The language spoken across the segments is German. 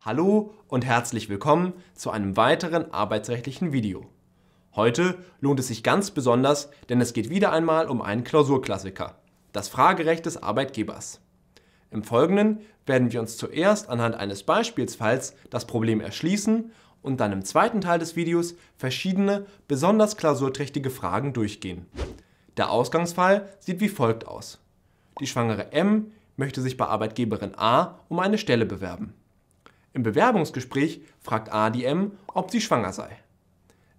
Hallo und herzlich willkommen zu einem weiteren arbeitsrechtlichen Video. Heute lohnt es sich ganz besonders, denn es geht wieder einmal um einen Klausurklassiker, das Fragerecht des Arbeitgebers. Im Folgenden werden wir uns zuerst anhand eines Beispielsfalls das Problem erschließen und dann im zweiten Teil des Videos verschiedene, besonders klausurträchtige Fragen durchgehen. Der Ausgangsfall sieht wie folgt aus. Die schwangere M möchte sich bei Arbeitgeberin A um eine Stelle bewerben. Im Bewerbungsgespräch fragt A die M, ob sie schwanger sei.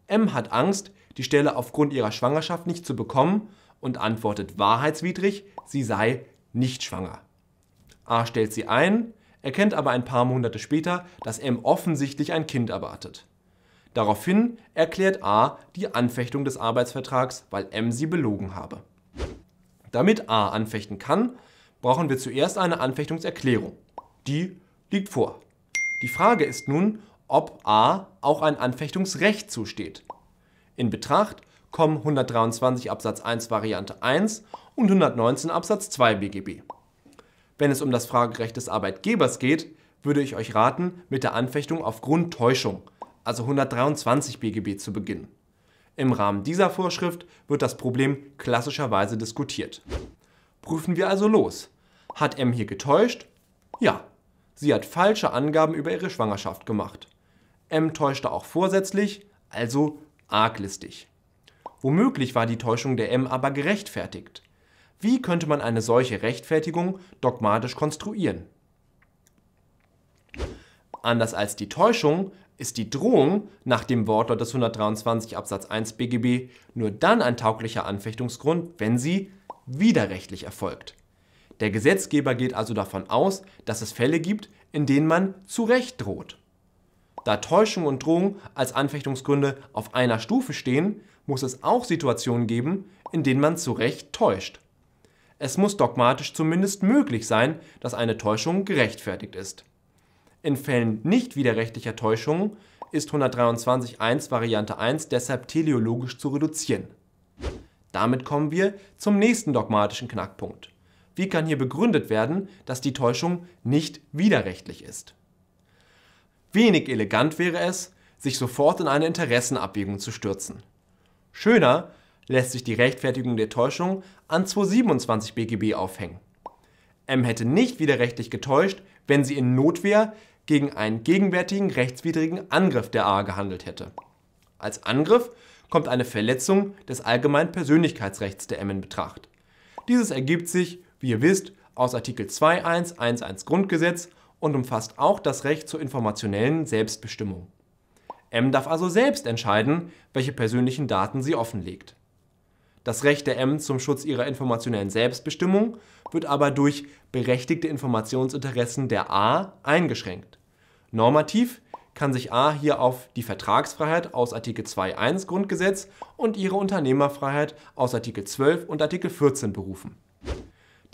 M hat Angst, die Stelle aufgrund ihrer Schwangerschaft nicht zu bekommen und antwortet wahrheitswidrig, sie sei nicht schwanger. A stellt sie ein, erkennt aber ein paar Monate später, dass M offensichtlich ein Kind erwartet. Daraufhin erklärt A die Anfechtung des Arbeitsvertrags, weil M sie belogen habe. Damit A anfechten kann, brauchen wir zuerst eine Anfechtungserklärung. Die liegt vor. Die Frage ist nun, ob A auch ein Anfechtungsrecht zusteht. In Betracht kommen 123 Absatz 1 Variante 1 und 119 Absatz 2 BGB. Wenn es um das Fragerecht des Arbeitgebers geht, würde ich euch raten, mit der Anfechtung aufgrund Täuschung, also 123 BGB, zu beginnen. Im Rahmen dieser Vorschrift wird das Problem klassischerweise diskutiert. Prüfen wir also los. Hat M hier getäuscht? Ja. Sie hat falsche Angaben über ihre Schwangerschaft gemacht. M täuschte auch vorsätzlich, also arglistig. Womöglich war die Täuschung der M aber gerechtfertigt. Wie könnte man eine solche Rechtfertigung dogmatisch konstruieren? Anders als die Täuschung ist die Drohung nach dem Wortlaut des 123 Absatz 1 BGB nur dann ein tauglicher Anfechtungsgrund, wenn sie widerrechtlich erfolgt. Der Gesetzgeber geht also davon aus, dass es Fälle gibt, in denen man zu Recht droht. Da Täuschung und Drohung als Anfechtungsgründe auf einer Stufe stehen, muss es auch Situationen geben, in denen man zu Recht täuscht. Es muss dogmatisch zumindest möglich sein, dass eine Täuschung gerechtfertigt ist. In Fällen nicht widerrechtlicher Täuschungen ist 123.1 Variante 1 deshalb teleologisch zu reduzieren. Damit kommen wir zum nächsten dogmatischen Knackpunkt. Wie kann hier begründet werden, dass die Täuschung nicht widerrechtlich ist? Wenig elegant wäre es, sich sofort in eine Interessenabwägung zu stürzen. Schöner lässt sich die Rechtfertigung der Täuschung an 227 BGB aufhängen. M hätte nicht widerrechtlich getäuscht, wenn sie in Notwehr gegen einen gegenwärtigen rechtswidrigen Angriff der A gehandelt hätte. Als Angriff kommt eine Verletzung des allgemeinen Persönlichkeitsrechts der M in Betracht. Dieses ergibt sich wie ihr wisst, aus Artikel 2.1.1.1 Grundgesetz und umfasst auch das Recht zur informationellen Selbstbestimmung. M darf also selbst entscheiden, welche persönlichen Daten sie offenlegt. Das Recht der M zum Schutz ihrer informationellen Selbstbestimmung wird aber durch berechtigte Informationsinteressen der A eingeschränkt. Normativ kann sich A hier auf die Vertragsfreiheit aus Artikel 2.1 Grundgesetz und ihre Unternehmerfreiheit aus Artikel 12 und Artikel 14 berufen.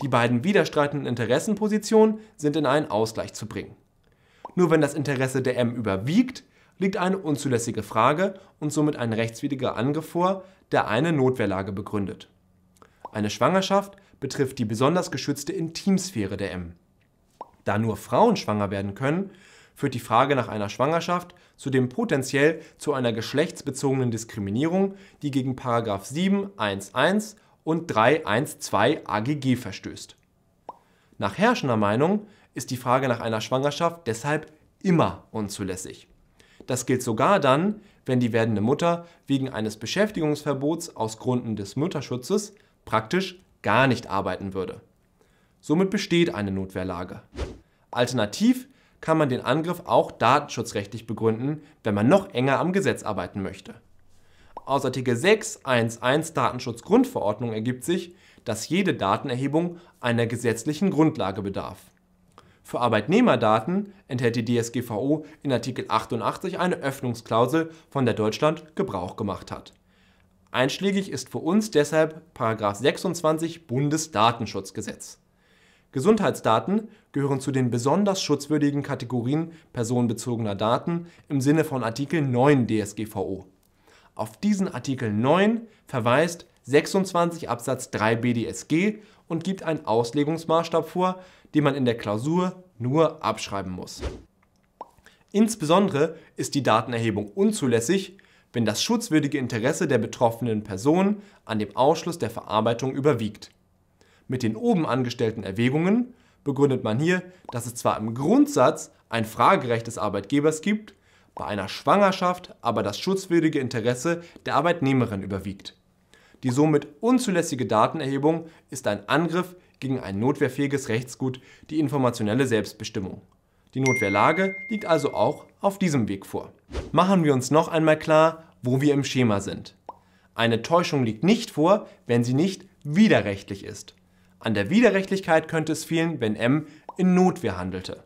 Die beiden widerstreitenden Interessenpositionen sind in einen Ausgleich zu bringen. Nur wenn das Interesse der M überwiegt, liegt eine unzulässige Frage und somit ein rechtswidriger Angriff vor, der eine Notwehrlage begründet. Eine Schwangerschaft betrifft die besonders geschützte Intimsphäre der M. Da nur Frauen schwanger werden können, führt die Frage nach einer Schwangerschaft zudem potenziell zu einer geschlechtsbezogenen Diskriminierung, die gegen 7 1.1 und 312 AGG verstößt. Nach herrschender Meinung ist die Frage nach einer Schwangerschaft deshalb immer unzulässig. Das gilt sogar dann, wenn die werdende Mutter wegen eines Beschäftigungsverbots aus Gründen des Mutterschutzes praktisch gar nicht arbeiten würde. Somit besteht eine Notwehrlage. Alternativ kann man den Angriff auch datenschutzrechtlich begründen, wenn man noch enger am Gesetz arbeiten möchte. Aus Artikel 611 Datenschutzgrundverordnung ergibt sich, dass jede Datenerhebung einer gesetzlichen Grundlage bedarf. Für Arbeitnehmerdaten enthält die DSGVO in Artikel 88 eine Öffnungsklausel, von der Deutschland Gebrauch gemacht hat. Einschlägig ist für uns deshalb 26 Bundesdatenschutzgesetz. Gesundheitsdaten gehören zu den besonders schutzwürdigen Kategorien personenbezogener Daten im Sinne von Artikel 9 DSGVO. Auf diesen Artikel 9 verweist 26 Absatz 3 BDSG und gibt einen Auslegungsmaßstab vor, den man in der Klausur nur abschreiben muss. Insbesondere ist die Datenerhebung unzulässig, wenn das schutzwürdige Interesse der betroffenen Person an dem Ausschluss der Verarbeitung überwiegt. Mit den oben angestellten Erwägungen begründet man hier, dass es zwar im Grundsatz ein Fragerecht des Arbeitgebers gibt, bei einer Schwangerschaft aber das schutzwürdige Interesse der Arbeitnehmerin überwiegt. Die somit unzulässige Datenerhebung ist ein Angriff gegen ein notwehrfähiges Rechtsgut, die informationelle Selbstbestimmung. Die Notwehrlage liegt also auch auf diesem Weg vor. Machen wir uns noch einmal klar, wo wir im Schema sind. Eine Täuschung liegt nicht vor, wenn sie nicht widerrechtlich ist. An der Widerrechtlichkeit könnte es fehlen, wenn M in Notwehr handelte.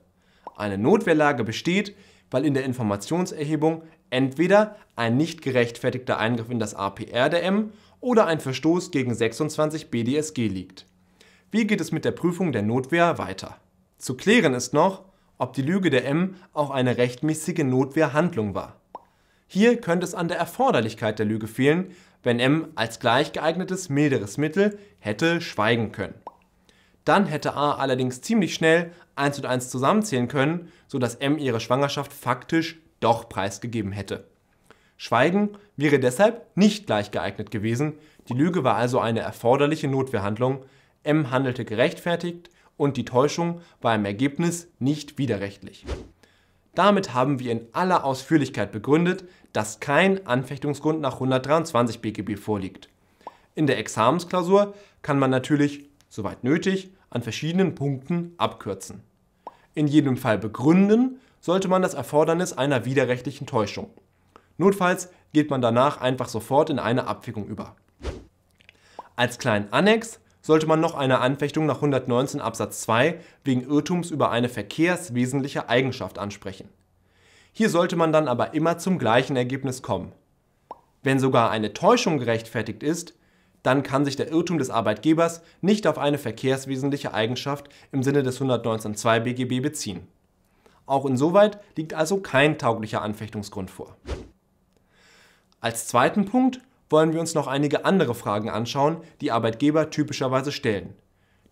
Eine Notwehrlage besteht, weil in der Informationserhebung entweder ein nicht gerechtfertigter Eingriff in das APR der M oder ein Verstoß gegen 26 BDSG liegt. Wie geht es mit der Prüfung der Notwehr weiter? Zu klären ist noch, ob die Lüge der M auch eine rechtmäßige Notwehrhandlung war. Hier könnte es an der Erforderlichkeit der Lüge fehlen, wenn M als gleich geeignetes milderes Mittel hätte schweigen können. Dann hätte A allerdings ziemlich schnell eins und eins zusammenzählen können, sodass M ihre Schwangerschaft faktisch doch preisgegeben hätte. Schweigen wäre deshalb nicht gleich geeignet gewesen, die Lüge war also eine erforderliche Notwehrhandlung, M handelte gerechtfertigt und die Täuschung war im Ergebnis nicht widerrechtlich. Damit haben wir in aller Ausführlichkeit begründet, dass kein Anfechtungsgrund nach 123 BGB vorliegt. In der Examensklausur kann man natürlich, soweit nötig, an verschiedenen Punkten abkürzen. In jedem Fall begründen sollte man das Erfordernis einer widerrechtlichen Täuschung. Notfalls geht man danach einfach sofort in eine Abwicklung über. Als kleinen Annex sollte man noch eine Anfechtung nach 119 Absatz 2 wegen Irrtums über eine verkehrswesentliche Eigenschaft ansprechen. Hier sollte man dann aber immer zum gleichen Ergebnis kommen. Wenn sogar eine Täuschung gerechtfertigt ist, dann kann sich der Irrtum des Arbeitgebers nicht auf eine verkehrswesentliche Eigenschaft im Sinne des 119.2 BGB beziehen. Auch insoweit liegt also kein tauglicher Anfechtungsgrund vor. Als zweiten Punkt wollen wir uns noch einige andere Fragen anschauen, die Arbeitgeber typischerweise stellen.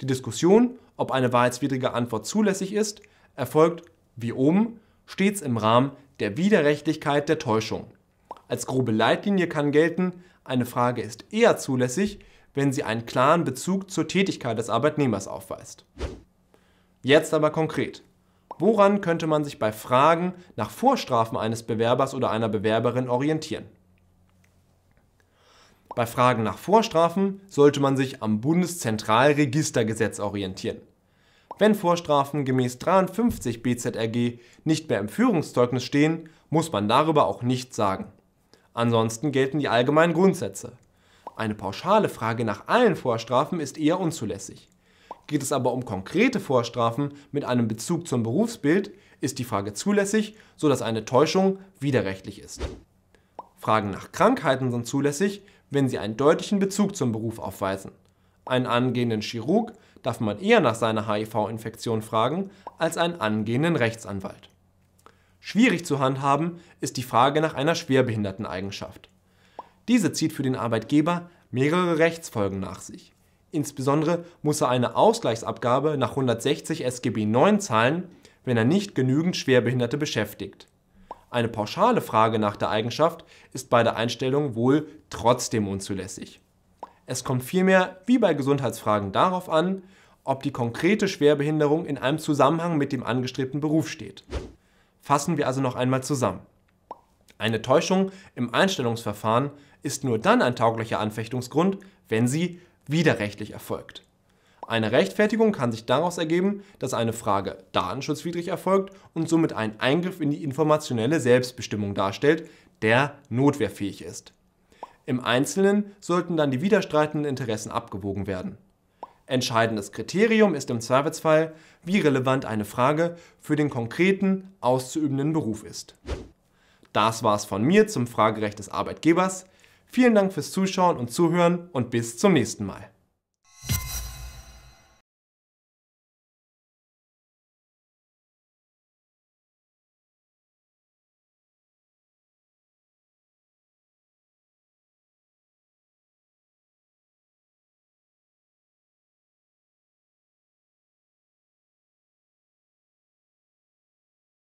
Die Diskussion, ob eine wahrheitswidrige Antwort zulässig ist, erfolgt, wie oben, stets im Rahmen der Widerrechtlichkeit der Täuschung. Als grobe Leitlinie kann gelten, eine Frage ist eher zulässig, wenn sie einen klaren Bezug zur Tätigkeit des Arbeitnehmers aufweist. Jetzt aber konkret. Woran könnte man sich bei Fragen nach Vorstrafen eines Bewerbers oder einer Bewerberin orientieren? Bei Fragen nach Vorstrafen sollte man sich am Bundeszentralregistergesetz orientieren. Wenn Vorstrafen gemäß 53 BZRG nicht mehr im Führungszeugnis stehen, muss man darüber auch nichts sagen. Ansonsten gelten die allgemeinen Grundsätze. Eine pauschale Frage nach allen Vorstrafen ist eher unzulässig. Geht es aber um konkrete Vorstrafen mit einem Bezug zum Berufsbild, ist die Frage zulässig, sodass eine Täuschung widerrechtlich ist. Fragen nach Krankheiten sind zulässig, wenn sie einen deutlichen Bezug zum Beruf aufweisen. Einen angehenden Chirurg darf man eher nach seiner HIV-Infektion fragen als einen angehenden Rechtsanwalt. Schwierig zu handhaben ist die Frage nach einer Schwerbehinderteneigenschaft. Diese zieht für den Arbeitgeber mehrere Rechtsfolgen nach sich. Insbesondere muss er eine Ausgleichsabgabe nach 160 SGB IX zahlen, wenn er nicht genügend Schwerbehinderte beschäftigt. Eine pauschale Frage nach der Eigenschaft ist bei der Einstellung wohl trotzdem unzulässig. Es kommt vielmehr, wie bei Gesundheitsfragen, darauf an, ob die konkrete Schwerbehinderung in einem Zusammenhang mit dem angestrebten Beruf steht. Fassen wir also noch einmal zusammen. Eine Täuschung im Einstellungsverfahren ist nur dann ein tauglicher Anfechtungsgrund, wenn sie widerrechtlich erfolgt. Eine Rechtfertigung kann sich daraus ergeben, dass eine Frage datenschutzwidrig erfolgt und somit einen Eingriff in die informationelle Selbstbestimmung darstellt, der notwehrfähig ist. Im Einzelnen sollten dann die widerstreitenden Interessen abgewogen werden. Entscheidendes Kriterium ist im Zweifelsfall, wie relevant eine Frage für den konkreten auszuübenden Beruf ist. Das war's von mir zum Fragerecht des Arbeitgebers. Vielen Dank fürs Zuschauen und Zuhören und bis zum nächsten Mal.